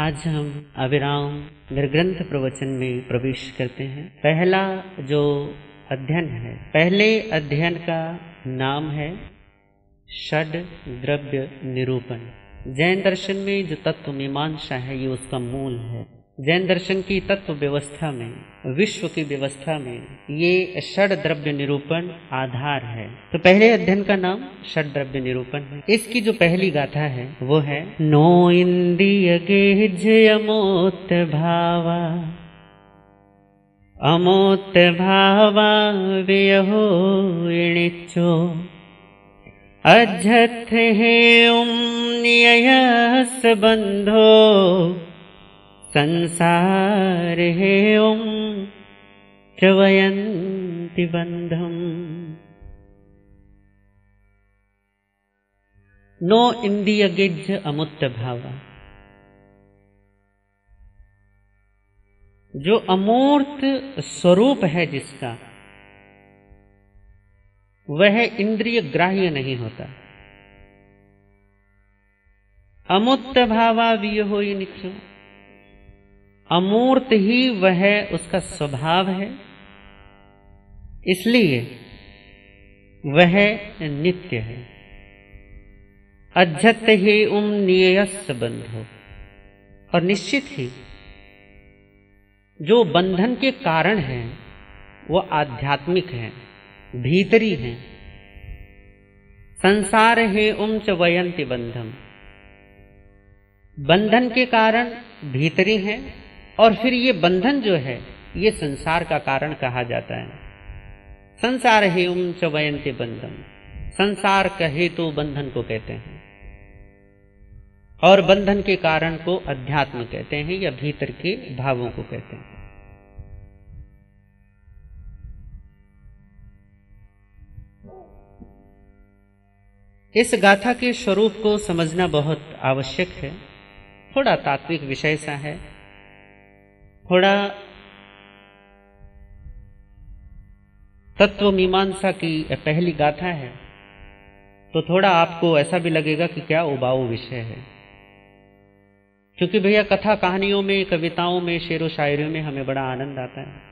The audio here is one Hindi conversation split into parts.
आज हम अविराम निर्ग्रंथ प्रवचन में प्रवेश करते हैं पहला जो अध्ययन है पहले अध्ययन का नाम है षड द्रव्य निरूपण जैन दर्शन में जो तत्व मीमांसा है ये उसका मूल है जैन दर्शन की तत्व व्यवस्था में विश्व की व्यवस्था में ये षड द्रव्य निरूपण आधार है तो पहले अध्ययन का नाम षड द्रव्य निरूपण है इसकी जो पहली गाथा है वो है नो इंद्रिय अमोत भावा अमोत भावा व्यहो इणिचो अजथ है उम बंधो संसार हे ओं प्रवयन्ति बंधम नो इन्द्रियगिज् अमुत्त भावा जो अमूर्त स्वरूप है जिसका वह इंद्रिय ग्राह्य नहीं होता अमुत्त भावा वियो हो निक्षो अमूर्त ही वह उसका स्वभाव है इसलिए वह नित्य है अध्यत ही उम नियस हो और निश्चित ही जो बंधन के कारण हैं वो आध्यात्मिक हैं भीतरी हैं संसार है उम च वयंती बंधम बंधन के कारण भीतरी हैं और फिर ये बंधन जो है ये संसार का कारण कहा जाता है संसार ही उम चवयंती बंधन संसार का हेतु बंधन को कहते हैं और बंधन के कारण को अध्यात्म कहते हैं या भीतर के भावों को कहते हैं इस गाथा के स्वरूप को समझना बहुत आवश्यक है थोड़ा तात्विक विषय सा है थोड़ा तत्व मीमांसा की पहली गाथा है तो थोड़ा आपको ऐसा भी लगेगा कि क्या उबाऊ विषय है क्योंकि भैया कथा कहानियों में कविताओं में शेरों शायरियों में हमें बड़ा आनंद आता है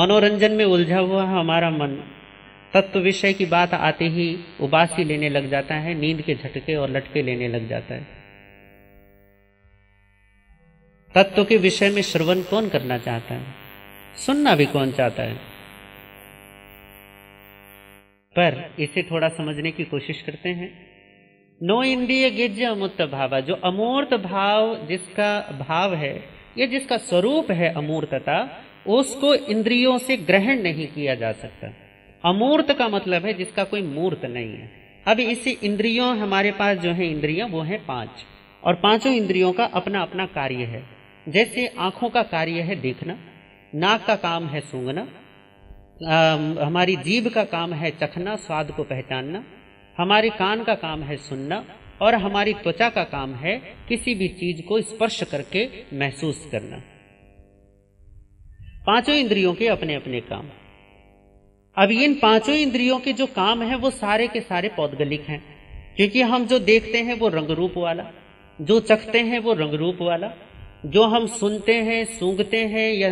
मनोरंजन में उलझा हुआ हमारा मन तत्व विषय की बात आते ही उबासी लेने लग जाता है नींद के झटके और लटके लेने लग जाता है तत्व के विषय में श्रवण कौन करना चाहता है सुनना भी कौन चाहता है पर इसे थोड़ा समझने की कोशिश करते हैं नो इंद्रिय गिज अमूर्त भावा जो अमूर्त भाव जिसका भाव है या जिसका स्वरूप है अमूर्तता उसको इंद्रियों से ग्रहण नहीं किया जा सकता अमूर्त का मतलब है जिसका कोई मूर्त नहीं है अब इसी इंद्रियों हमारे पास जो है इंद्रियां वो है पांच और पांचों इंद्रियों का अपना अपना कार्य है जैसे आंखों का कार्य है देखना नाक का काम है सूंघना हमारी जीभ का काम है चखना स्वाद को पहचानना हमारे कान का काम है सुनना और हमारी त्वचा का काम है किसी भी चीज को स्पर्श करके महसूस करना पांचों इंद्रियों के अपने अपने काम अब इन पांचों इंद्रियों के जो काम है वो सारे के सारे पौधगलिक हैं क्योंकि हम जो देखते हैं वो रंग रूप वाला जो चखते हैं वो रंग रूप वाला जो हम सुनते हैं सूंघते हैं या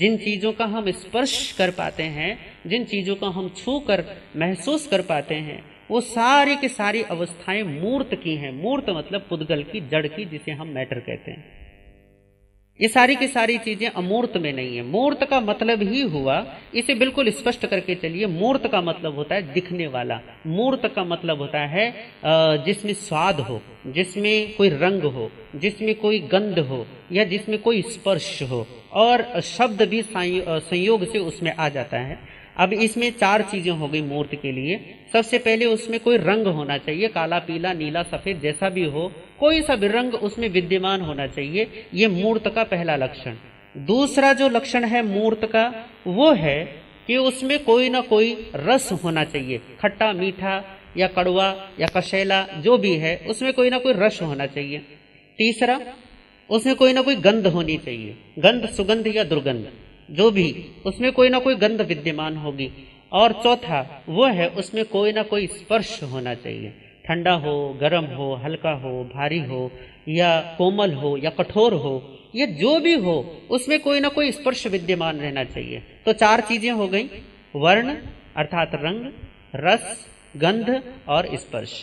जिन चीज़ों का हम स्पर्श कर पाते हैं जिन चीज़ों का हम छू कर महसूस कर पाते हैं वो सारी की सारी अवस्थाएं मूर्त की हैं मूर्त मतलब पुद्गल की जड़ की जिसे हम मैटर कहते हैं ये सारी की सारी चीजें अमूर्त में नहीं है मूर्त का मतलब ही हुआ इसे बिल्कुल स्पष्ट करके चलिए मूर्त का मतलब होता है दिखने वाला मूर्त का मतलब होता है जिसमें स्वाद हो जिसमें कोई रंग हो जिसमें कोई गंध हो या जिसमें कोई स्पर्श हो और शब्द भी संयोग से उसमें आ जाता है अब इसमें चार चीजें हो गई मूर्त के लिए सबसे पहले उसमें कोई रंग होना चाहिए काला पीला नीला सफेद जैसा भी हो कोई सा भी रंग उसमें विद्यमान होना चाहिए ये मूर्त का पहला लक्षण दूसरा जो लक्षण है मूर्त का वो है कि उसमें कोई ना कोई रस होना चाहिए खट्टा मीठा या कड़वा या कशेला जो भी है उसमें कोई ना कोई रस होना चाहिए तीसरा उसमें कोई ना कोई गंध होनी चाहिए गंध सुगंध या दुर्गंध जो भी उसमें कोई ना कोई गंध विद्यमान होगी और चौथा वो है उसमें कोई ना कोई स्पर्श होना चाहिए ठंडा हो गर्म हो हल्का हो भारी हो या कोमल हो या कठोर हो ये जो भी हो उसमें कोई ना कोई स्पर्श विद्यमान रहना चाहिए तो चार चीजें हो गई वर्ण अर्थात रंग रस गंध और स्पर्श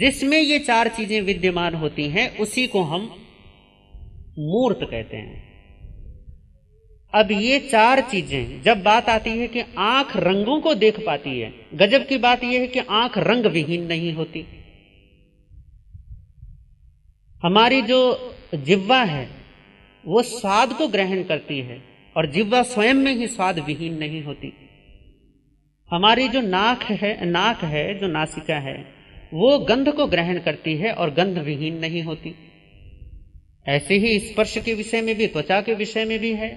जिसमें ये चार चीजें विद्यमान होती हैं उसी को हम मूर्त कहते हैं अब ये चार चीजें जब बात आती है कि आंख रंगों को देख पाती है गजब की बात यह है कि आंख रंग विहीन नहीं होती हमारी जो जिब्वा है वो स्वाद को ग्रहण करती है और जिब्वा स्वयं में ही स्वाद विहीन नहीं होती हमारी जो नाक है नाक है जो नासिका है वो गंध को ग्रहण करती है और गंध विहीन नहीं होती ऐसे ही स्पर्श के विषय में भी त्वचा के विषय में भी है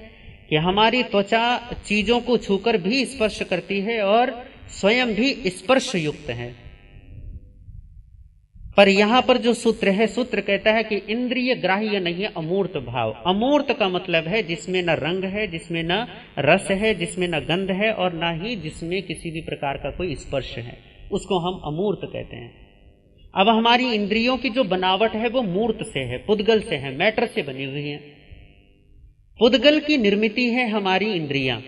कि हमारी त्वचा चीजों को छूकर भी स्पर्श करती है और स्वयं भी स्पर्श युक्त है पर यहां पर जो सूत्र है सूत्र कहता है कि इंद्रिय ग्राह्य नहीं है अमूर्त भाव अमूर्त का मतलब है जिसमें न रंग है जिसमें न रस है जिसमें न गंध है और ना ही जिसमें किसी भी प्रकार का कोई स्पर्श है उसको हम अमूर्त कहते हैं अब हमारी इंद्रियों की जो बनावट है वो मूर्त से है पुद्गल से है मैटर से बनी हुई है पुद्गल की निर्मिति है हमारी इंद्रिया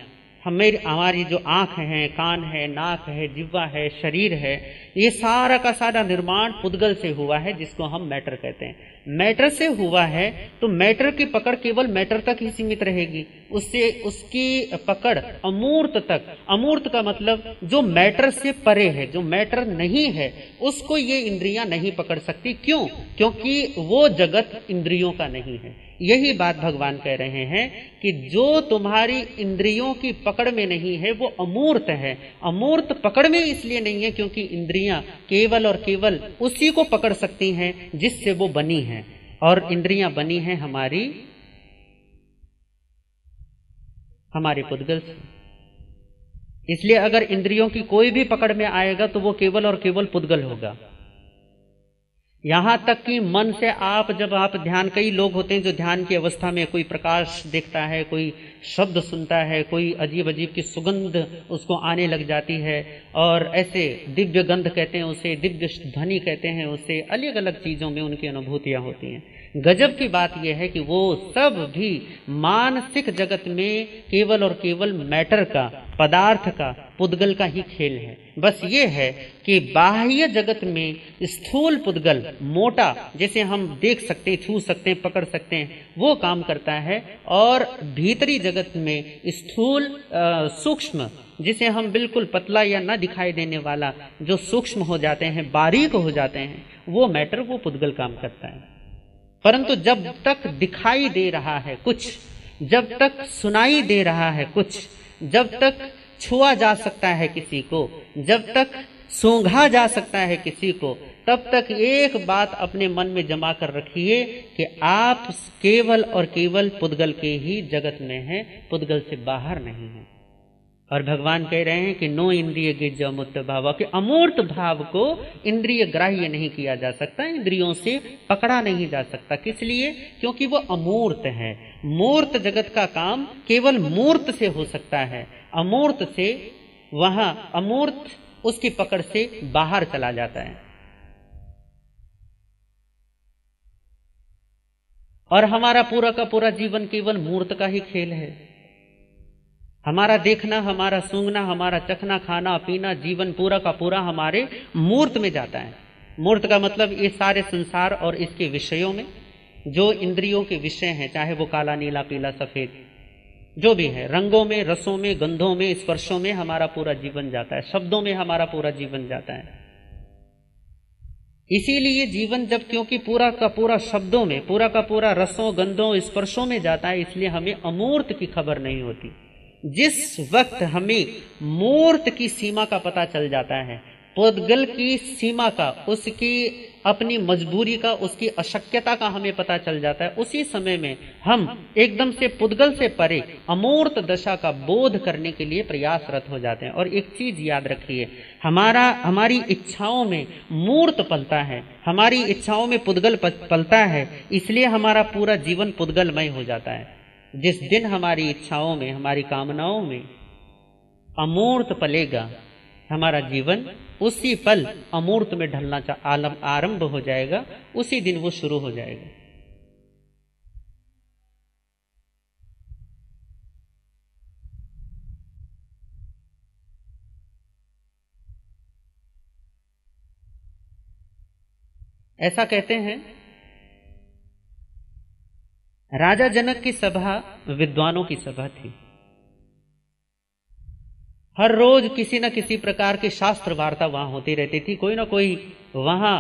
हमें हमारी जो आंख है कान है नाक है जिब्वा है शरीर है ये सारा का सारा निर्माण पुद्गल से हुआ है जिसको हम मैटर कहते हैं मैटर से हुआ है तो मैटर की पकड़ केवल मैटर तक ही सीमित रहेगी उससे उसकी पकड़ अमूर्त तक अमूर्त का मतलब जो मैटर से परे है जो मैटर नहीं है उसको ये इंद्रियां नहीं पकड़ सकती क्यों क्योंकि वो जगत इंद्रियों का नहीं है यही बात भगवान कह रहे हैं कि जो तुम्हारी इंद्रियों की पकड़ में नहीं है वो अमूर्त है अमूर्त पकड़ में इसलिए नहीं है क्योंकि इंद्रियां केवल और केवल उसी को पकड़ सकती हैं जिससे वो बनी है और इंद्रियां बनी हैं हमारी हमारे पुद्गल से इसलिए अगर इंद्रियों की कोई भी पकड़ में आएगा तो वो केवल और केवल पुद्गल होगा यहाँ तक कि मन से आप जब आप ध्यान कई लोग होते हैं जो ध्यान की अवस्था में कोई प्रकाश देखता है कोई शब्द सुनता है कोई अजीब अजीब की सुगंध उसको आने लग जाती है और ऐसे दिव्य गंध कहते हैं उसे दिव्य ध्वनि कहते हैं उसे अलग अलग चीज़ों में उनकी अनुभूतियाँ होती हैं गजब की बात यह है कि वो सब भी मानसिक जगत में केवल और केवल मैटर का पदार्थ का पुद्गल का ही खेल है बस ये है कि बाह्य जगत में स्थूल पुद्गल मोटा जैसे हम देख सकते हैं छू सकते हैं पकड़ सकते हैं वो काम करता है और भीतरी जगत में स्थूल सूक्ष्म जिसे हम बिल्कुल पतला या ना दिखाई देने वाला जो सूक्ष्म हो जाते हैं बारीक हो जाते हैं वो मैटर वो पुद्गल काम करता है परंतु जब तक दिखाई दे रहा है कुछ जब तक सुनाई दे रहा है कुछ जब तक छुआ जा सकता है किसी को जब तक सूंघा जा सकता है किसी को तब तक एक बात अपने मन में जमा कर रखिए कि आप केवल और केवल पुद्गल के ही जगत में हैं पुद्गल से बाहर नहीं हैं और भगवान कह रहे हैं कि नो इंद्रिय गिरज मुक्त भाव के अमूर्त भाव को इंद्रिय ग्राह्य नहीं किया जा सकता इंद्रियों से पकड़ा नहीं जा सकता किस लिए क्योंकि वो अमूर्त है मूर्त जगत का काम केवल मूर्त से हो सकता है अमूर्त से वहां अमूर्त उसकी पकड़ से बाहर चला जाता है और हमारा पूरा का पूरा जीवन केवल मूर्त का ही खेल है हमारा देखना हमारा सूंघना हमारा चखना खाना पीना जीवन पूरा का पूरा हमारे मूर्त में जाता है मूर्त का मतलब ये सारे संसार और इसके विषयों में जो इंद्रियों के विषय हैं चाहे वो काला नीला पीला सफेद जो भी है रंगों में रसों में गंधों में स्पर्शों में हमारा पूरा जीवन जाता है शब्दों में हमारा पूरा जीवन जाता है इसीलिए जीवन जब क्योंकि पूरा का पूरा शब्दों में पूरा का पूरा रसों गंधों स्पर्शों में जाता है इसलिए हमें अमूर्त की खबर नहीं होती जिस वक्त हमें मूर्त की सीमा का पता चल जाता है पोदगल की सीमा का उसकी अपनी मजबूरी का उसकी अशक्यता का हमें पता चल जाता है उसी समय में हम एकदम से पुदगल से परे अमूर्त दशा का बोध करने के लिए प्रयासरत हो जाते हैं और एक चीज याद रखिए हमारा हमारी इच्छाओं में मूर्त पलता है हमारी इच्छाओं में पुदगल पलता है इसलिए हमारा पूरा जीवन पुदगलमय हो जाता है जिस दिन हमारी इच्छाओं में हमारी कामनाओं में अमूर्त पलेगा हमारा जीवन उसी पल अमूर्त में ढलना आलम आरंभ हो जाएगा उसी दिन वो शुरू हो जाएगा ऐसा कहते हैं राजा जनक की सभा विद्वानों की सभा थी हर रोज किसी न किसी प्रकार की शास्त्र वार्ता वहां होती रहती थी कोई ना कोई वहां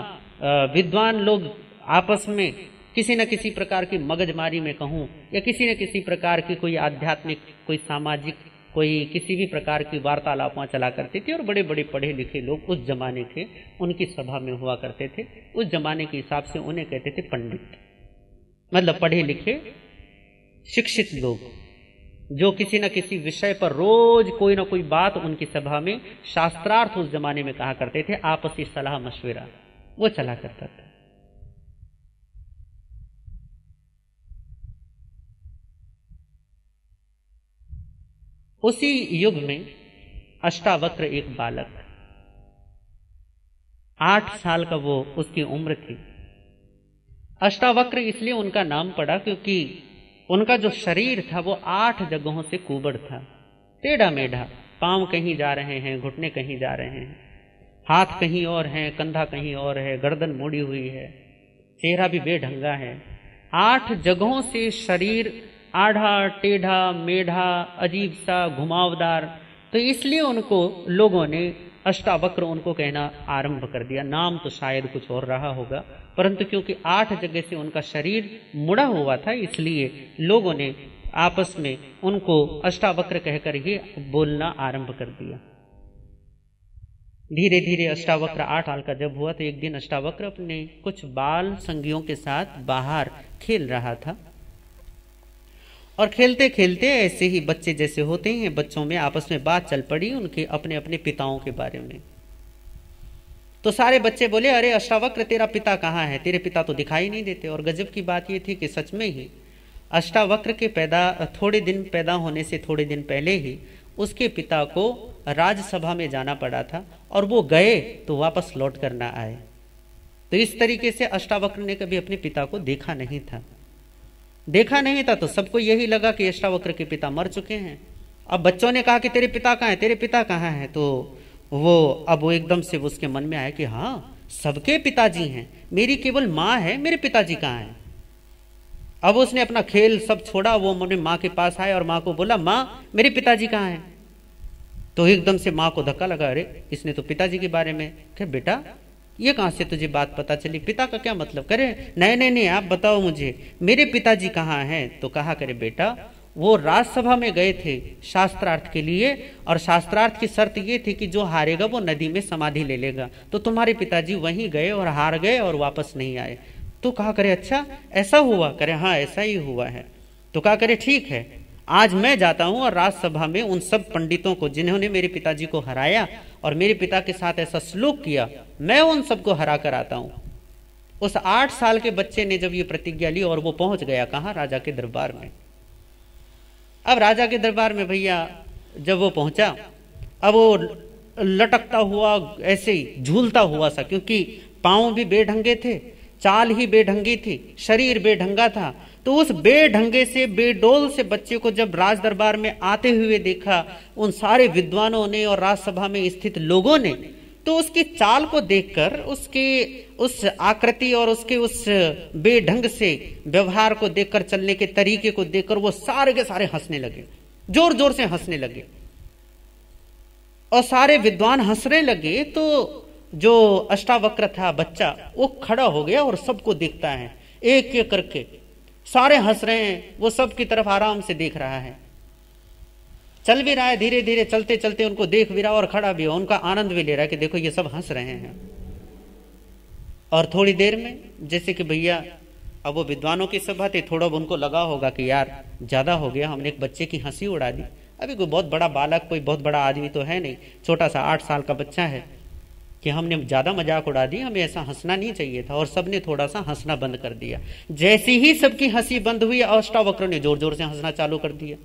विद्वान लोग आपस में किसी न किसी प्रकार की मगजमारी में कहूं या किसी न किसी प्रकार की कोई आध्यात्मिक कोई सामाजिक कोई किसी भी प्रकार की वार्तालाप वहाँ चला करती थी और बड़े बड़े पढ़े लिखे लोग उस जमाने के उनकी सभा में हुआ करते थे उस जमाने के हिसाब से उन्हें कहते थे पंडित मतलब पढ़े लिखे शिक्षित लोग जो किसी न किसी विषय पर रोज कोई ना कोई बात उनकी सभा में शास्त्रार्थ उस जमाने में कहा करते थे आपसी सलाह मशविरा वो चला करता था उसी युग में अष्टावक्र एक बालक आठ साल का वो उसकी उम्र थी अष्टावक्र इसलिए उनका नाम पड़ा क्योंकि उनका जो शरीर था वो आठ जगहों से कुबड़ था टेढ़ा मेढ़ा पांव कहीं जा रहे हैं घुटने कहीं जा रहे हैं हाथ कहीं और हैं कंधा कहीं और है गर्दन मुड़ी हुई है चेहरा भी बेढंगा है आठ जगहों से शरीर आढ़ा टेढ़ा मेढ़ा अजीब सा घुमावदार तो इसलिए उनको लोगों ने अष्टावक्र उनको कहना आरंभ कर दिया नाम तो शायद कुछ और रहा होगा परंतु क्योंकि आठ जगह से उनका शरीर मुड़ा हुआ था इसलिए लोगों ने आपस में उनको अष्टावक्र कहकर ही बोलना आरंभ कर दिया धीरे धीरे अष्टावक्र आठ हाल का जब हुआ तो एक दिन अष्टावक्र अपने कुछ बाल संगियों के साथ बाहर खेल रहा था और खेलते खेलते ऐसे ही बच्चे जैसे होते हैं बच्चों में आपस में बात चल पड़ी उनके अपने अपने पिताओं के बारे में तो सारे बच्चे बोले अरे अष्टावक्र तेरा पिता कहाँ है तेरे पिता तो दिखाई नहीं देते और गजब की बात यह थी कि सच में ही अष्टावक्र के पैदा थोड़े दिन पैदा होने से थोड़े दिन पहले ही उसके पिता को राज्यसभा में जाना पड़ा था और वो गए तो वापस लौट कर ना आए तो इस तरीके से अष्टावक्र ने कभी अपने पिता को देखा नहीं था देखा नहीं था तो सबको यही लगा कि अष्टावक्र के पिता मर चुके हैं अब बच्चों ने कहा कि तेरे पिता कहाँ है तेरे पिता कहाँ है तो वो अब वो एकदम से उसके मन में आया कि हाँ सबके पिताजी हैं मेरी केवल माँ है मेरे पिताजी कहाँ हैं अब उसने अपना खेल सब छोड़ा वो अपने माँ के पास आए और माँ को बोला माँ मेरे पिताजी कहाँ हैं तो एकदम से माँ को धक्का लगा अरे इसने तो पिताजी के बारे में क्या बेटा ये कहाँ से तुझे बात पता चली पिता का क्या मतलब करे नहीं नहीं नहीं आप बताओ मुझे मेरे पिताजी कहाँ हैं तो कहा करे बेटा वो राज्यसभा में गए थे शास्त्रार्थ के लिए और शास्त्रार्थ की शर्त ये थी कि जो हारेगा वो नदी में समाधि ले लेगा तो तुम्हारे पिताजी वहीं गए और हार गए और वापस नहीं आए तो कहा करे अच्छा ऐसा हुआ करे हाँ ऐसा ही हुआ है तो कहा करे ठीक है आज मैं जाता हूं और राज्यसभा में उन सब पंडितों को जिन्होंने मेरे पिताजी को हराया और मेरे पिता के साथ ऐसा सलूक किया मैं उन सबको हरा कर आता हूं उस आठ साल के बच्चे ने जब ये प्रतिज्ञा ली और वो पहुंच गया कहा राजा के दरबार में अब राजा के दरबार में भैया जब वो पहुंचा अब वो लटकता हुआ ऐसे ही झूलता हुआ सा क्योंकि पांव भी बेढंगे थे चाल ही बेढंगी थी शरीर बेढंगा था तो उस बेढंगे से बेडोल से बच्चे को जब राज दरबार में आते हुए देखा उन सारे विद्वानों ने और राजसभा में स्थित लोगों ने तो उसकी चाल को देखकर उसके उस आकृति और उसके उस बेढंग से व्यवहार को देखकर चलने के तरीके को देखकर वो सारे के सारे हंसने लगे जोर जोर से हंसने लगे और सारे विद्वान हंसने लगे तो जो अष्टावक्र था बच्चा वो खड़ा हो गया और सबको देखता है एक एक करके सारे हंस रहे हैं वो सब की तरफ आराम से देख रहा है चल भी रहा है धीरे धीरे चलते चलते उनको देख भी रहा और खड़ा भी हो उनका आनंद भी ले रहा है कि देखो ये सब हंस रहे हैं और थोड़ी देर में जैसे कि भैया अब वो विद्वानों की सभा थी थोड़ा उनको लगा होगा कि यार ज्यादा हो गया हमने एक बच्चे की हंसी उड़ा दी अभी कोई बहुत बड़ा बालक कोई बहुत बड़ा आदमी तो है नहीं छोटा सा आठ साल का बच्चा है कि हमने ज़्यादा मजाक उड़ा दी हमें ऐसा हंसना नहीं चाहिए था और सबने थोड़ा सा हंसना बंद कर दिया जैसे ही सबकी हंसी बंद हुई अष्टावक्र ने जोर जोर से हंसना चालू कर दिया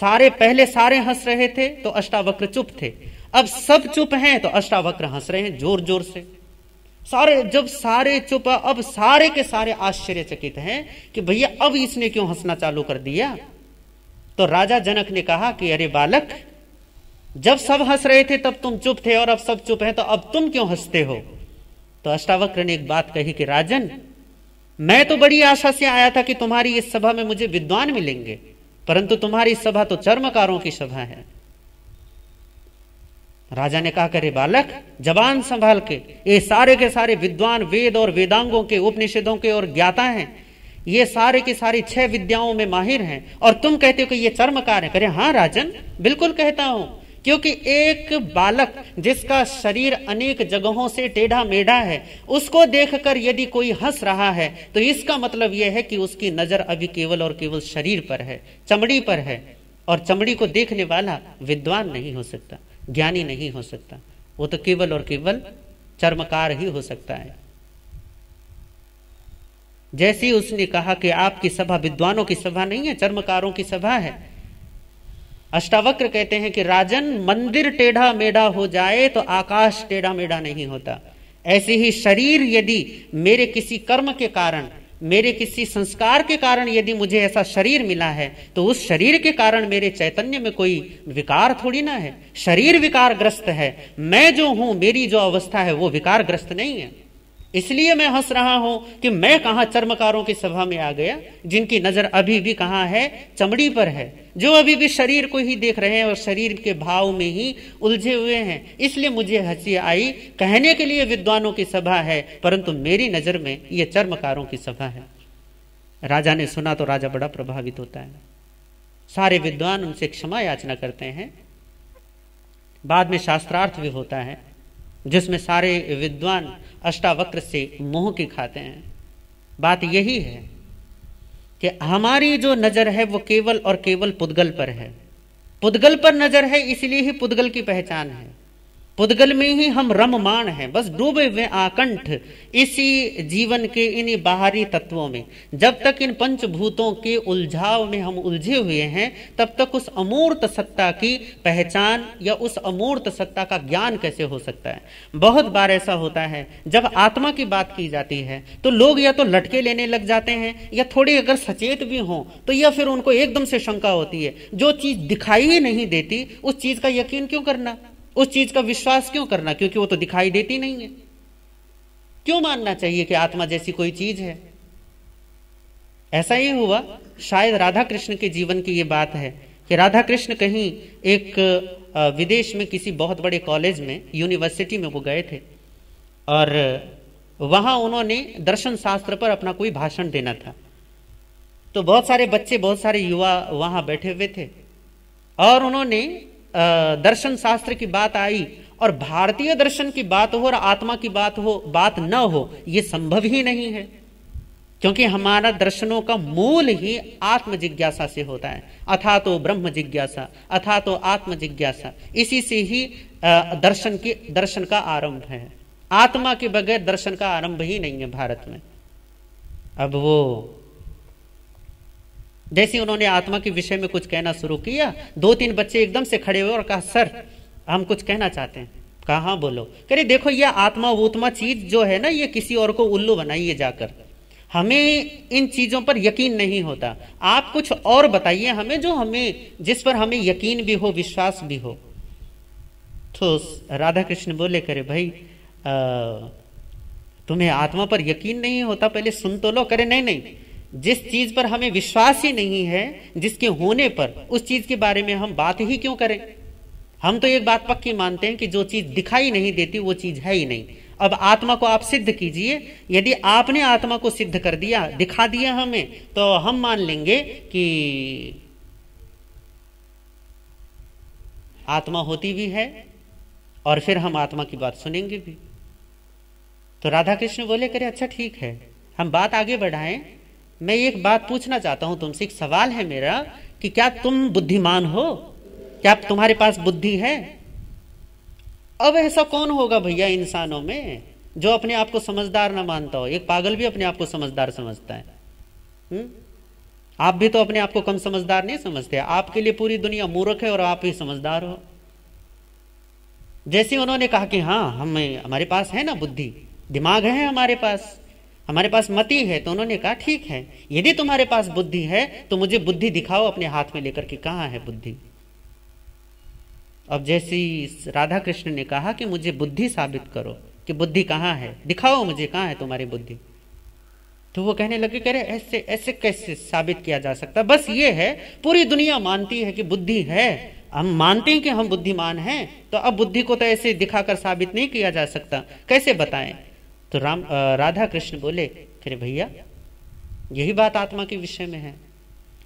सारे पहले सारे हंस रहे थे तो अष्टावक्र चुप थे अब सब चुप हैं तो अष्टावक्र हंस रहे हैं जोर जोर से सारे जब सारे चुप अब सारे के सारे आश्चर्यचकित हैं कि भैया अब इसने क्यों हंसना चालू कर दिया तो राजा जनक ने कहा कि अरे बालक जब सब हंस रहे थे तब तुम चुप थे और अब सब चुप हैं तो अब तुम क्यों हंसते हो तो अष्टावक्र ने एक बात कही कि राजन मैं तो बड़ी आशा से आया था कि तुम्हारी इस सभा में मुझे विद्वान मिलेंगे परंतु तुम्हारी सभा तो चर्मकारों की सभा है राजा ने कहा करे बालक जबान संभाल के ये सारे के सारे विद्वान वेद और वेदांगों के उपनिषदों के और ज्ञाता हैं ये सारे की सारी छह विद्याओं में माहिर हैं और तुम कहते हो कि ये चर्मकार है करे हाँ राजन बिल्कुल कहता हूं क्योंकि एक बालक जिसका शरीर अनेक जगहों से टेढ़ा मेढ़ा है उसको देखकर यदि कोई हंस रहा है तो इसका मतलब यह है कि उसकी नजर अभी केवल और केवल शरीर पर है चमड़ी पर है और चमड़ी को देखने वाला विद्वान नहीं हो सकता ज्ञानी नहीं हो सकता वो तो केवल और केवल चर्मकार ही हो सकता है जैसे उसने कहा कि आपकी सभा विद्वानों की सभा नहीं है चर्मकारों की सभा है अष्टावक्र कहते हैं कि राजन मंदिर टेढ़ा मेढ़ा हो जाए तो आकाश टेढ़ा मेढ़ा नहीं होता ऐसे ही शरीर यदि मेरे किसी कर्म के कारण मेरे किसी संस्कार के कारण यदि मुझे ऐसा शरीर मिला है तो उस शरीर के कारण मेरे चैतन्य में कोई विकार थोड़ी ना है शरीर विकारग्रस्त है मैं जो हूं मेरी जो अवस्था है वो विकारग्रस्त नहीं है इसलिए मैं हंस रहा हूं कि मैं कहा चर्मकारों की सभा में आ गया जिनकी नजर अभी भी कहा है चमड़ी पर है जो अभी भी शरीर को ही देख रहे हैं और शरीर के भाव में ही उलझे हुए हैं इसलिए मुझे हंसी आई कहने के लिए विद्वानों की सभा है परंतु मेरी नजर में यह चर्मकारों की सभा है राजा ने सुना तो राजा बड़ा प्रभावित होता है सारे विद्वान उनसे क्षमा याचना करते हैं बाद में शास्त्रार्थ भी होता है जिसमें सारे विद्वान अष्टावक्र से मोह की खाते हैं बात यही है कि हमारी जो नज़र है वो केवल और केवल पुद्गल पर है पुद्गल पर नज़र है इसलिए ही पुद्गल की पहचान है पुद्गल में ही हम रममाण हैं बस डूबे हुए आकंठ इसी जीवन के इन्हीं बाहरी तत्वों में जब तक इन पंचभूतों के उलझाव में हम उलझे हुए हैं तब तक उस अमूर्त सत्ता की पहचान या उस अमूर्त सत्ता का ज्ञान कैसे हो सकता है बहुत बार ऐसा होता है जब आत्मा की बात की जाती है तो लोग या तो लटके लेने लग जाते हैं या थोड़े अगर सचेत भी हों तो या फिर उनको एकदम से शंका होती है जो चीज दिखाई ही नहीं देती उस चीज का यकीन क्यों करना उस चीज का विश्वास क्यों करना क्योंकि वो तो दिखाई देती नहीं है क्यों मानना चाहिए कि आत्मा जैसी कोई चीज है ऐसा ही हुआ शायद राधा कृष्ण के जीवन की ये बात है कि राधा कृष्ण कहीं एक विदेश में किसी बहुत बड़े कॉलेज में यूनिवर्सिटी में वो गए थे और वहां उन्होंने दर्शन शास्त्र पर अपना कोई भाषण देना था तो बहुत सारे बच्चे बहुत सारे युवा वहां बैठे हुए थे और उन्होंने दर्शन शास्त्र की बात आई और भारतीय दर्शन की बात हो और आत्मा की बात हो बात न हो यह संभव ही नहीं है क्योंकि हमारा दर्शनों का मूल ही आत्म जिज्ञासा से होता है अथा तो ब्रह्म जिज्ञासा अथा तो आत्म जिज्ञासा इसी से ही दर्शन की दर्शन का आरंभ है आत्मा के बगैर दर्शन का आरंभ ही नहीं है भारत में अब वो जैसे उन्होंने आत्मा के विषय में कुछ कहना शुरू किया दो तीन बच्चे एकदम से खड़े हुए और कहा सर हम कुछ कहना चाहते हैं कहा हाँ बोलो करे देखो ये आत्मा वोत्मा चीज जो है ना ये किसी और को उल्लू बनाइए जाकर हमें इन चीजों पर यकीन नहीं होता आप कुछ और बताइए हमें जो हमें जिस पर हमें यकीन भी हो विश्वास भी हो तो राधा कृष्ण बोले करे भाई आ, तुम्हें आत्मा पर यकीन नहीं होता पहले सुन तो लो करे नहीं नहीं जिस चीज पर हमें विश्वास ही नहीं है जिसके होने पर उस चीज के बारे में हम बात ही क्यों करें हम तो एक बात पक्की मानते हैं कि जो चीज दिखाई नहीं देती वो चीज है ही नहीं अब आत्मा को आप सिद्ध कीजिए यदि आपने आत्मा को सिद्ध कर दिया दिखा दिया हमें तो हम मान लेंगे कि आत्मा होती भी है और फिर हम आत्मा की बात सुनेंगे भी तो राधा कृष्ण बोले करे अच्छा ठीक है हम बात आगे बढ़ाएं मैं एक बात पूछना चाहता हूं तुमसे एक सवाल है मेरा कि क्या तुम बुद्धिमान हो क्या तुम्हारे पास बुद्धि है अब ऐसा कौन होगा भैया इंसानों में जो अपने आप को समझदार ना मानता हो एक पागल भी अपने आप को समझदार समझता है हुँ? आप भी तो अपने आप को कम समझदार नहीं समझते आपके लिए पूरी दुनिया मूर्ख है और आप ही समझदार हो जैसे उन्होंने कहा कि हाँ हम हमारे पास है ना बुद्धि दिमाग है हमारे पास हमारे पास मति है तो उन्होंने कहा ठीक है यदि तुम्हारे पास बुद्धि है तो मुझे बुद्धि दिखाओ अपने हाथ में लेकर के कहाँ है बुद्धि अब जैसी राधा कृष्ण ने कहा कि मुझे बुद्धि साबित करो कि बुद्धि कहाँ है दिखाओ मुझे कहाँ है तुम्हारी बुद्धि तो वो कहने लगे कह रहे ऐसे ऐसे कैसे साबित किया जा सकता बस ये है पूरी दुनिया मानती है कि बुद्धि है हम मानते हैं कि हम बुद्धिमान हैं तो अब बुद्धि को तो ऐसे दिखाकर साबित नहीं किया जा सकता कैसे बताएं तो राम राधा कृष्ण बोले अरे भैया यही बात आत्मा के विषय में है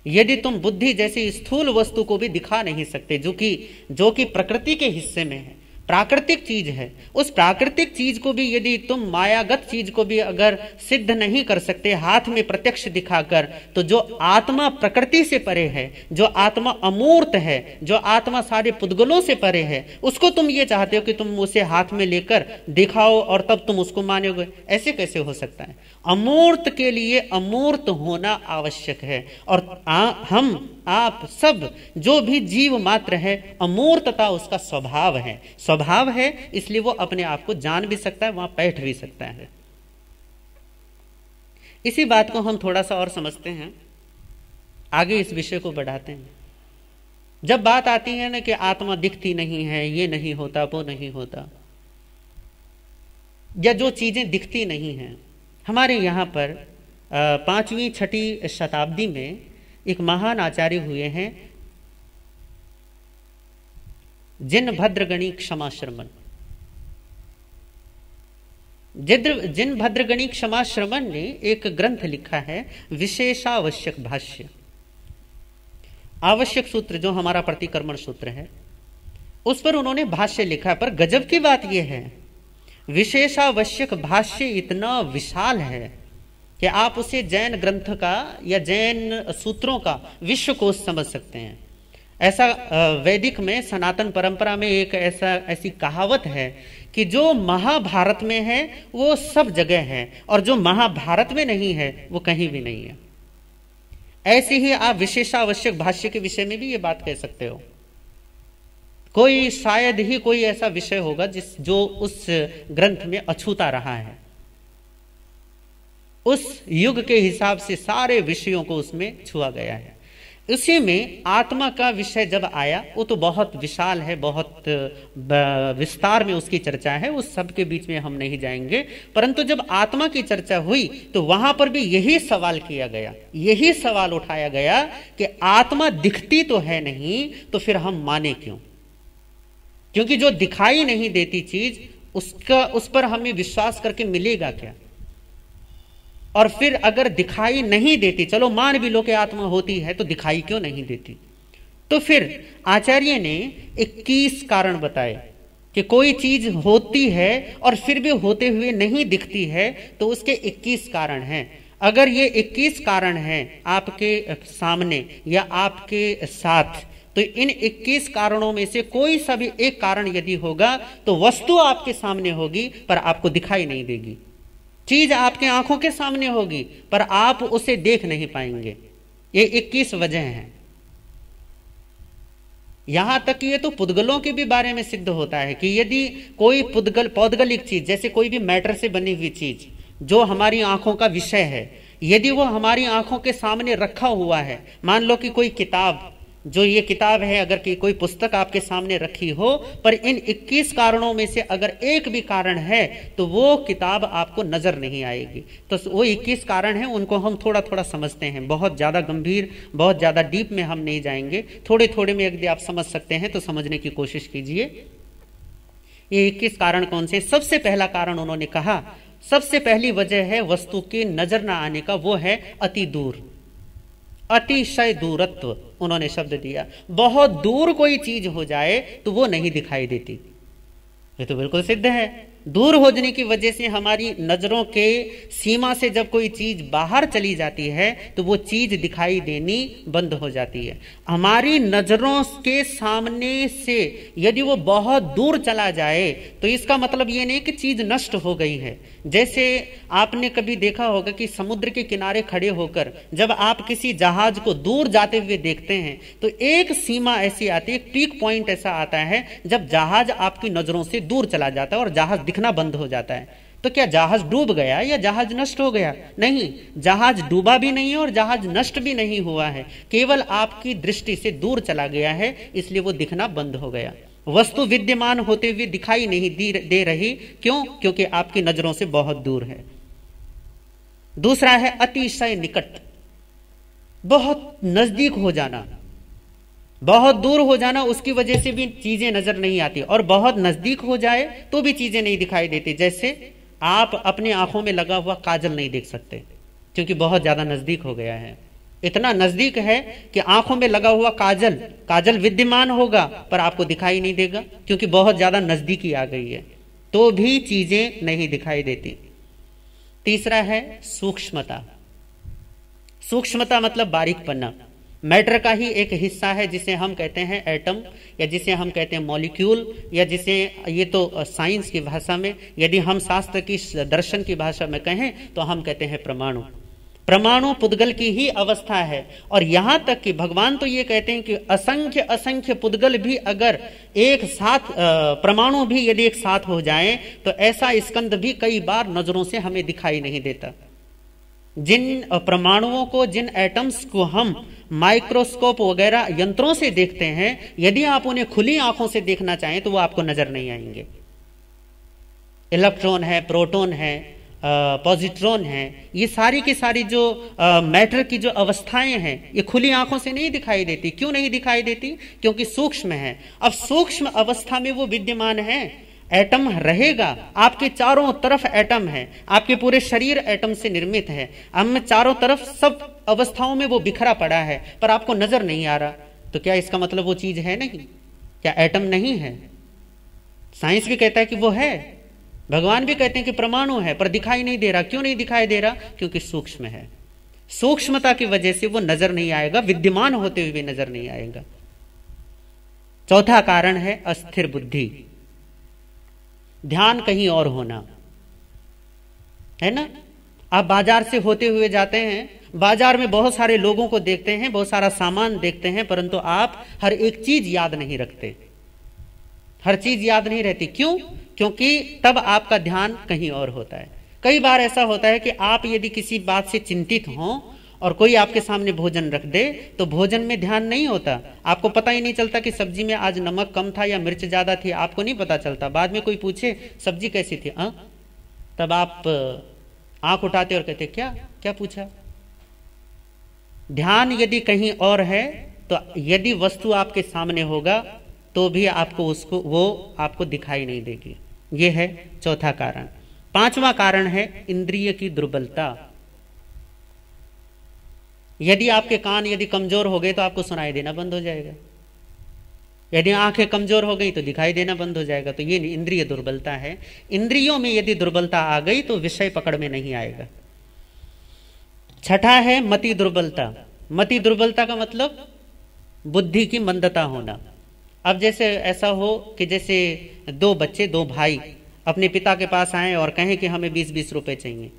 यदि तुम बुद्धि जैसी स्थूल वस्तु को भी दिखा नहीं सकते जो कि जो कि प्रकृति के हिस्से में है प्राकृतिक चीज है उस प्राकृतिक चीज को भी यदि तुम मायागत चीज को भी अगर सिद्ध नहीं कर सकते हाथ में प्रत्यक्ष दिखाकर तो जो आत्मा प्रकृति से परे है जो आत्मा अमूर्त है जो आत्मा सारे पुद्गलों से परे है उसको तुम ये चाहते हो कि तुम उसे हाथ में लेकर दिखाओ और तब तुम उसको मानोगे ऐसे कैसे हो सकता है अमूर्त के लिए अमूर्त होना आवश्यक है और आ, हम आप सब जो भी जीव मात्र है अमूर्तता उसका स्वभाव है स्वभाव है इसलिए वो अपने आप को जान भी सकता है वहां बैठ भी सकता है इसी बात को हम थोड़ा सा और समझते हैं आगे इस विषय को बढ़ाते हैं जब बात आती है ना कि आत्मा दिखती नहीं है ये नहीं होता वो नहीं होता या जो चीजें दिखती नहीं है हमारे यहाँ पर पाँचवीं छठी शताब्दी में एक महान आचार्य हुए हैं जिन भद्रगणी क्षमाश्रमण जिद्र जिन भद्रगणी क्षमाश्रमण ने एक ग्रंथ लिखा है विशेषावश्यक भाष्य आवश्यक सूत्र जो हमारा प्रतिक्रमण सूत्र है उस पर उन्होंने भाष्य लिखा पर गजब की बात यह है विशेषावश्यक भाष्य इतना विशाल है कि आप उसे जैन ग्रंथ का या जैन सूत्रों का विश्वकोश समझ सकते हैं ऐसा वैदिक में सनातन परंपरा में एक ऐसा ऐसी कहावत है कि जो महाभारत में है वो सब जगह है और जो महाभारत में नहीं है वो कहीं भी नहीं है ऐसे ही आप विशेषावश्यक भाष्य के विषय में भी ये बात कह सकते हो कोई शायद ही कोई ऐसा विषय होगा जिस जो उस ग्रंथ में अछूता रहा है उस युग के हिसाब से सारे विषयों को उसमें छुआ गया है उसी में आत्मा का विषय जब आया वो तो बहुत विशाल है बहुत विस्तार में उसकी चर्चा है उस सब के बीच में हम नहीं जाएंगे परंतु जब आत्मा की चर्चा हुई तो वहां पर भी यही सवाल किया गया यही सवाल उठाया गया कि आत्मा दिखती तो है नहीं तो फिर हम माने क्यों क्योंकि जो दिखाई नहीं देती चीज उसका उस पर हमें विश्वास करके मिलेगा क्या और फिर अगर दिखाई नहीं देती चलो मान भी लो कि आत्मा होती है तो दिखाई क्यों नहीं देती तो फिर आचार्य ने 21 कारण बताए कि कोई चीज होती है और फिर भी होते हुए नहीं दिखती है तो उसके 21 कारण हैं अगर ये 21 कारण हैं आपके सामने या आपके साथ तो इन 21 कारणों में से कोई सा भी एक कारण यदि होगा तो वस्तु आपके सामने होगी पर आपको दिखाई नहीं देगी चीज आपके आंखों के सामने होगी पर आप उसे देख नहीं पाएंगे ये 21 वजह हैं यहां तक कि ये तो पुद्गलों के भी बारे में सिद्ध होता है कि यदि कोई पुद्गल पौदगलिक चीज जैसे कोई भी मैटर से बनी हुई चीज जो हमारी आंखों का विषय है यदि वो हमारी आंखों के सामने रखा हुआ है मान लो कि कोई किताब जो ये किताब है अगर की कोई पुस्तक आपके सामने रखी हो पर इन 21 कारणों में से अगर एक भी कारण है तो वो किताब आपको नजर नहीं आएगी तो वो 21 कारण है उनको हम थोड़ा थोड़ा समझते हैं बहुत ज़्यादा गंभीर बहुत ज़्यादा डीप में हम नहीं जाएंगे थोड़े थोड़े में यदि आप समझ सकते हैं तो समझने की कोशिश कीजिए ये इक्कीस कारण कौन से सबसे पहला कारण उन्होंने कहा सबसे पहली वजह है वस्तु की नजर ना आने का वो है अति दूर अतिशय दूरत्व उन्होंने शब्द दिया बहुत दूर कोई चीज हो जाए तो वो नहीं दिखाई देती ये तो बिल्कुल सिद्ध है दूर हो जाने की वजह से हमारी नज़रों के सीमा से जब कोई चीज़ बाहर चली जाती है तो वो चीज़ दिखाई देनी बंद हो जाती है हमारी नज़रों के सामने से यदि वो बहुत दूर चला जाए तो इसका मतलब ये नहीं कि चीज़ नष्ट हो गई है जैसे आपने कभी देखा होगा कि समुद्र के किनारे खड़े होकर जब आप किसी जहाज को दूर जाते हुए देखते हैं तो एक सीमा ऐसी आती है एक पीक पॉइंट ऐसा आता है जब जहाज आपकी नज़रों से दूर चला जाता है और जहाज दिखना बंद हो जाता है तो क्या जहाज डूब गया या जहाज नष्ट हो गया नहीं जहाज डूबा भी नहीं और जहाज नष्ट भी नहीं हुआ है केवल आपकी दृष्टि से दूर चला गया है इसलिए वो दिखना बंद हो गया वस्तु विद्यमान होते हुए दिखाई नहीं दे रही क्यों क्योंकि आपकी नजरों से बहुत दूर है दूसरा है अतिशय निकट बहुत नजदीक हो जाना बहुत दूर हो जाना उसकी वजह से भी चीजें नजर नहीं आती और बहुत नजदीक हो जाए तो भी चीजें नहीं दिखाई देती जैसे आप अपने आंखों में लगा हुआ काजल नहीं देख सकते क्योंकि बहुत ज्यादा नजदीक हो गया है इतना नजदीक है कि आंखों में लगा हुआ काजल काजल विद्यमान होगा पर आपको दिखाई नहीं देगा क्योंकि बहुत ज्यादा नजदीकी आ गई है तो भी चीजें नहीं दिखाई देती तीसरा है सूक्ष्मता सूक्ष्मता मतलब बारीक पन्ना मैटर का ही एक हिस्सा है जिसे हम कहते हैं एटम या जिसे हम कहते हैं मॉलिक्यूल या जिसे ये तो साइंस की भाषा में यदि हम शास्त्र की दर्शन की भाषा में कहें तो हम कहते हैं परमाणु परमाणु पुद्गल की ही अवस्था है और यहां तक कि भगवान तो ये कहते हैं कि असंख्य असंख्य पुद्गल भी अगर एक साथ परमाणु भी यदि एक साथ हो जाए तो ऐसा स्कंद भी कई बार नजरों से हमें दिखाई नहीं देता जिन परमाणुओं को जिन एटम्स को हम माइक्रोस्कोप वगैरह यंत्रों से देखते हैं यदि आप उन्हें खुली आंखों से देखना चाहें तो वो आपको नजर नहीं आएंगे इलेक्ट्रॉन है प्रोटॉन है पॉजिट्रॉन है ये सारी की सारी जो मैटर की जो अवस्थाएं हैं ये खुली आंखों से नहीं दिखाई देती क्यों नहीं दिखाई देती क्योंकि सूक्ष्म है अब सूक्ष्म अवस्था में वो विद्यमान है एटम रहेगा आपके चारों तरफ एटम है आपके पूरे शरीर एटम से निर्मित है हम चारों तरफ सब अवस्थाओं में वो बिखरा पड़ा है पर आपको नजर नहीं आ रहा तो क्या इसका मतलब वो चीज है नहीं क्या एटम नहीं है साइंस भी कहता है कि वो है भगवान भी कहते हैं कि परमाणु है पर दिखाई नहीं दे रहा क्यों नहीं दिखाई दे रहा क्योंकि सूक्ष्म है सूक्ष्मता की वजह से वो नजर नहीं आएगा विद्यमान होते हुए भी नजर नहीं आएगा चौथा कारण है अस्थिर बुद्धि ध्यान कहीं और होना है ना आप बाजार से होते हुए जाते हैं बाजार में बहुत सारे लोगों को देखते हैं बहुत सारा सामान देखते हैं परंतु आप हर एक चीज याद नहीं रखते हर चीज याद नहीं रहती क्यों क्योंकि तब आपका ध्यान कहीं और होता है कई बार ऐसा होता है कि आप यदि किसी बात से चिंतित हों और कोई आपके सामने भोजन रख दे तो भोजन में ध्यान नहीं होता आपको पता ही नहीं चलता कि सब्जी में आज नमक कम था या मिर्च ज्यादा थी आपको नहीं पता चलता बाद में कोई पूछे सब्जी कैसी थी आ? हाँ? तब आप आंख उठाते और कहते क्या क्या पूछा ध्यान यदि कहीं और है तो यदि वस्तु आपके सामने होगा तो भी आपको उसको वो आपको दिखाई नहीं देगी ये है चौथा कारण पांचवा कारण है इंद्रिय की दुर्बलता यदि आपके कान यदि कमजोर हो गए तो आपको सुनाई देना बंद हो जाएगा यदि आंखें कमजोर हो गई तो दिखाई देना बंद हो जाएगा तो ये इंद्रिय दुर्बलता है इंद्रियों में यदि दुर्बलता आ गई तो विषय पकड़ में नहीं आएगा छठा है मति दुर्बलता मति दुर्बलता का मतलब बुद्धि की मंदता होना अब जैसे ऐसा हो कि जैसे दो बच्चे दो भाई अपने पिता के पास आए और कहें कि हमें बीस बीस रुपए चाहिए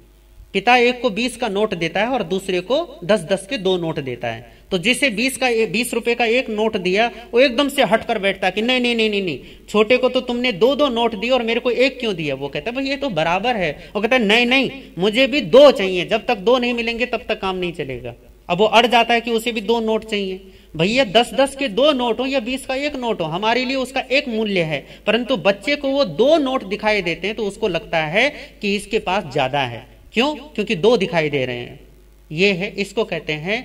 पिता एक को बीस का नोट देता है और दूसरे को दस दस के दो नोट देता है तो जिसे बीस का बीस रुपए का एक नोट दिया वो एकदम से हटकर बैठता बैठता कि नहीं नहीं नहीं नहीं नहीं छोटे को तो तुमने दो दो नोट दिए और मेरे को एक क्यों दिया वो कहता है भाई ये तो बराबर है वो कहता है नहीं नहीं मुझे भी दो चाहिए जब तक दो नहीं मिलेंगे तब तक काम नहीं चलेगा अब वो अड़ जाता है कि उसे भी दो नोट चाहिए भैया दस दस के दो नोट हो या बीस का एक नोट हो हमारे लिए उसका एक मूल्य है परंतु बच्चे को वो दो नोट दिखाई देते हैं तो उसको लगता है कि इसके पास ज्यादा है क्यों क्योंकि दो दिखाई दे रहे हैं ये है इसको कहते हैं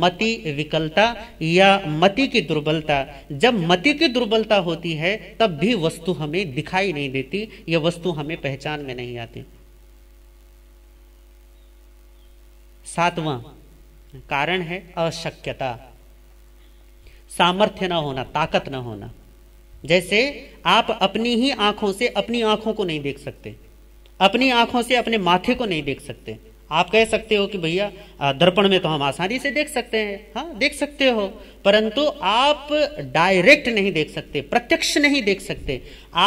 मति विकलता या मति की दुर्बलता जब मति की दुर्बलता होती है तब भी वस्तु हमें दिखाई नहीं देती यह वस्तु हमें पहचान में नहीं आती सातवां कारण है अशक्यता सामर्थ्य ना होना ताकत ना होना जैसे आप अपनी ही आंखों से अपनी आंखों को नहीं देख सकते अपनी आंखों से अपने माथे को नहीं देख सकते आप कह सकते हो कि भैया दर्पण में तो हम आसानी से देख सकते हैं हाँ देख सकते हो परंतु आप डायरेक्ट नहीं देख सकते प्रत्यक्ष नहीं देख सकते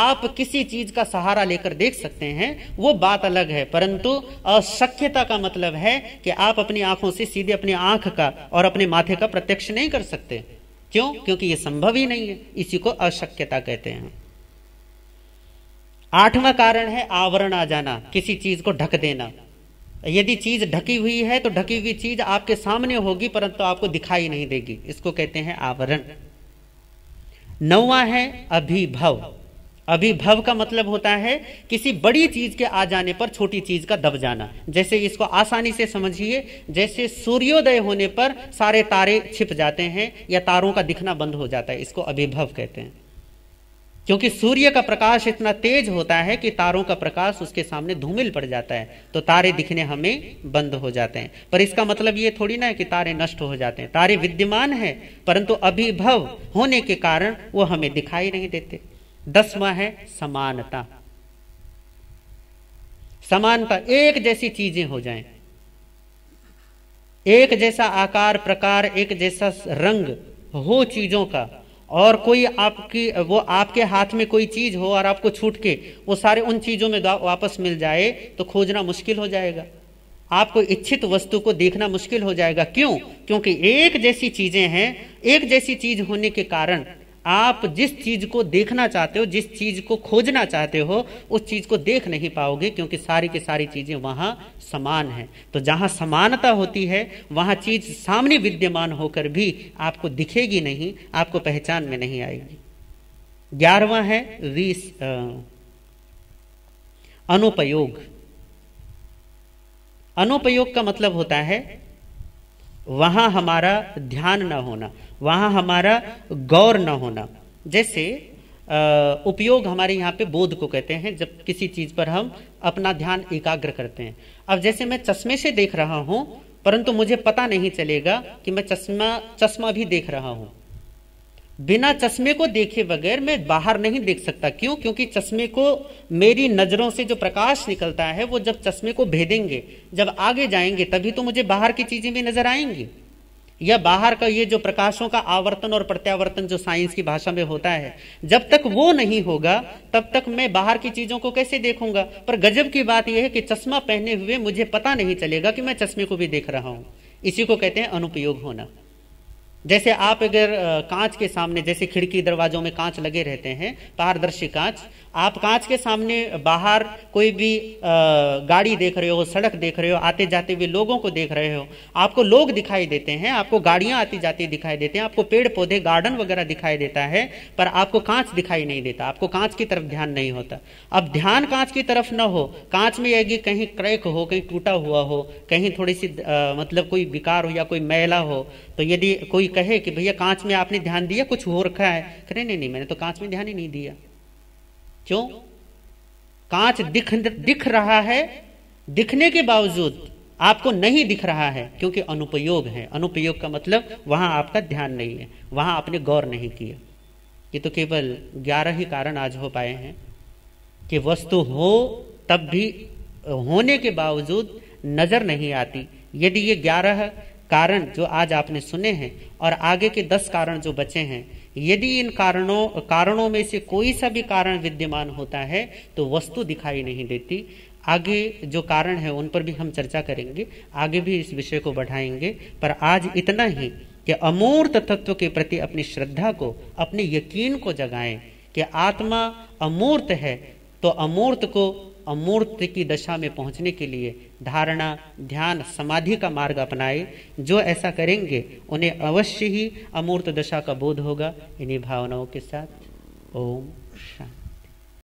आप किसी चीज का सहारा लेकर देख सकते हैं वो बात अलग है परंतु अशक्यता का मतलब है कि आप अपनी आंखों से सीधे अपनी आंख का और अपने माथे का प्रत्यक्ष नहीं कर सकते क्यों क्योंकि ये संभव ही नहीं है इसी को अशक्यता कहते हैं आठवां कारण है आवरण आ जाना किसी चीज को ढक देना यदि चीज ढकी हुई है तो ढकी हुई चीज आपके सामने होगी परंतु आपको दिखाई नहीं देगी इसको कहते हैं आवरण नौवा है अभिभव अभिभव का मतलब होता है किसी बड़ी चीज के आ जाने पर छोटी चीज का दब जाना जैसे इसको आसानी से समझिए जैसे सूर्योदय होने पर सारे तारे छिप जाते हैं या तारों का दिखना बंद हो जाता है इसको अभिभव कहते हैं क्योंकि सूर्य का प्रकाश इतना तेज होता है कि तारों का प्रकाश उसके सामने धूमिल पड़ जाता है तो तारे दिखने हमें बंद हो जाते हैं पर इसका मतलब ये थोड़ी ना है कि तारे नष्ट हो जाते हैं तारे विद्यमान है परंतु अभिभव होने के कारण वो हमें दिखाई नहीं देते दसवा है समानता समानता एक जैसी चीजें हो जाएं एक जैसा आकार प्रकार एक जैसा रंग हो चीजों का और कोई आपकी वो आपके हाथ में कोई चीज हो और आपको छूट के वो सारे उन चीजों में वापस मिल जाए तो खोजना मुश्किल हो जाएगा आपको इच्छित वस्तु को देखना मुश्किल हो जाएगा क्यों क्योंकि एक जैसी चीजें हैं एक जैसी चीज होने के कारण आप जिस चीज को देखना चाहते हो जिस चीज को खोजना चाहते हो उस चीज को देख नहीं पाओगे क्योंकि सारी की सारी चीजें वहां समान है तो जहां समानता होती है वहां चीज सामने विद्यमान होकर भी आपको दिखेगी नहीं आपको पहचान में नहीं आएगी ग्यारहवा है रीस अनुपयोग अनुपयोग का मतलब होता है वहां हमारा ध्यान ना होना वहाँ हमारा गौर न होना जैसे उपयोग हमारे यहाँ पे बोध को कहते हैं जब किसी चीज पर हम अपना ध्यान एकाग्र करते हैं अब जैसे मैं चश्मे से देख रहा हूँ परंतु मुझे पता नहीं चलेगा कि मैं चश्मा चश्मा भी देख रहा हूँ बिना चश्मे को देखे बगैर मैं बाहर नहीं देख सकता क्यों क्योंकि चश्मे को मेरी नजरों से जो प्रकाश निकलता है वो जब चश्मे को भेदेंगे जब आगे जाएंगे तभी तो मुझे बाहर की चीजें भी नजर आएंगी या बाहर का ये जो प्रकाशों का आवर्तन और प्रत्यावर्तन जो साइंस की भाषा में होता है जब तक वो नहीं होगा तब तक मैं बाहर की चीजों को कैसे देखूंगा पर गजब की बात यह है कि चश्मा पहने हुए मुझे पता नहीं चलेगा कि मैं चश्मे को भी देख रहा हूं इसी को कहते हैं अनुपयोग होना जैसे आप अगर कांच के सामने जैसे खिड़की दरवाजों में कांच लगे रहते हैं पारदर्शी कांच आप कांच के सामने बाहर कोई भी गाड़ी देख रहे हो सड़क देख रहे हो आते जाते हुए लोगों को देख रहे हो आपको लोग दिखाई देते हैं आपको गाड़ियां आती जाती दिखाई देते हैं आपको पेड़ पौधे गार्डन वगैरह दिखाई देता है पर आपको कांच दिखाई नहीं देता आपको कांच की तरफ ध्यान नहीं होता अब ध्यान कांच की तरफ ना हो कांच में यह कहीं क्रैक हो कहीं टूटा हुआ हो कहीं थोड़ी सी मतलब कोई विकार हो या कोई मैला हो तो यदि कोई कहे कि भैया कांच में आपने ध्यान दिया कुछ हो रखा है कह नहीं नहीं मैंने तो कांच में ध्यान ही नहीं दिया क्यों कांच दिख दिख रहा है दिखने के बावजूद आपको नहीं दिख रहा है क्योंकि अनुपयोग है अनुपयोग का मतलब वहां आपका ध्यान नहीं है वहां आपने गौर नहीं किया ये तो केवल ग्यारह ही कारण आज हो पाए हैं कि वस्तु हो तब भी होने के बावजूद नजर नहीं आती यदि ये ग्यारह कारण जो आज आपने सुने हैं और आगे के दस कारण जो बचे हैं यदि इन कारणों कारणों में से कोई सा भी कारण विद्यमान होता है तो वस्तु दिखाई नहीं देती आगे जो कारण है उन पर भी हम चर्चा करेंगे आगे भी इस विषय को बढ़ाएंगे पर आज इतना ही कि अमूर्त तत्व के प्रति अपनी श्रद्धा को अपने यकीन को जगाएं कि आत्मा अमूर्त है तो अमूर्त को अमूर्त की दशा में पहुंचने के लिए धारणा ध्यान समाधि का मार्ग अपनाए जो ऐसा करेंगे उन्हें अवश्य ही अमूर्त दशा का बोध होगा इन्हीं भावनाओं के साथ ओम